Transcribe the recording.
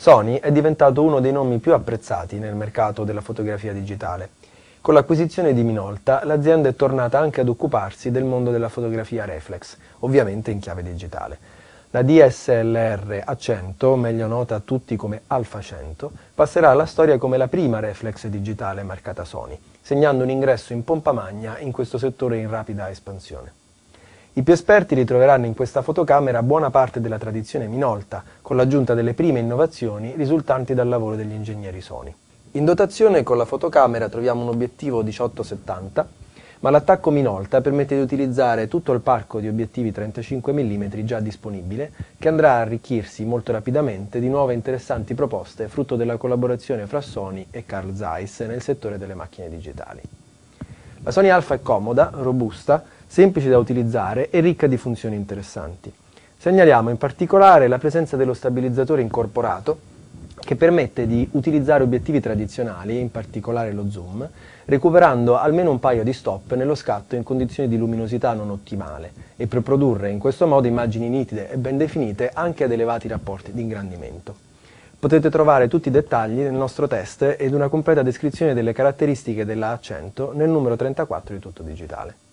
Sony è diventato uno dei nomi più apprezzati nel mercato della fotografia digitale. Con l'acquisizione di Minolta, l'azienda è tornata anche ad occuparsi del mondo della fotografia reflex, ovviamente in chiave digitale. La DSLR A100, meglio nota a tutti come Alfa 100, passerà alla storia come la prima reflex digitale marcata Sony, segnando un ingresso in pompa magna in questo settore in rapida espansione. I più esperti ritroveranno in questa fotocamera buona parte della tradizione minolta, con l'aggiunta delle prime innovazioni risultanti dal lavoro degli ingegneri Sony. In dotazione con la fotocamera troviamo un obiettivo 1870, ma l'attacco Minolta permette di utilizzare tutto il parco di obiettivi 35 mm già disponibile, che andrà a arricchirsi molto rapidamente di nuove interessanti proposte frutto della collaborazione fra Sony e Carl Zeiss nel settore delle macchine digitali. La Sony Alpha è comoda, robusta, semplice da utilizzare e ricca di funzioni interessanti. Segnaliamo in particolare la presenza dello stabilizzatore incorporato che permette di utilizzare obiettivi tradizionali, in particolare lo zoom, recuperando almeno un paio di stop nello scatto in condizioni di luminosità non ottimale e per produrre in questo modo immagini nitide e ben definite anche ad elevati rapporti di ingrandimento. Potete trovare tutti i dettagli nel nostro test ed una completa descrizione delle caratteristiche della 100 nel numero 34 di Tutto Digitale.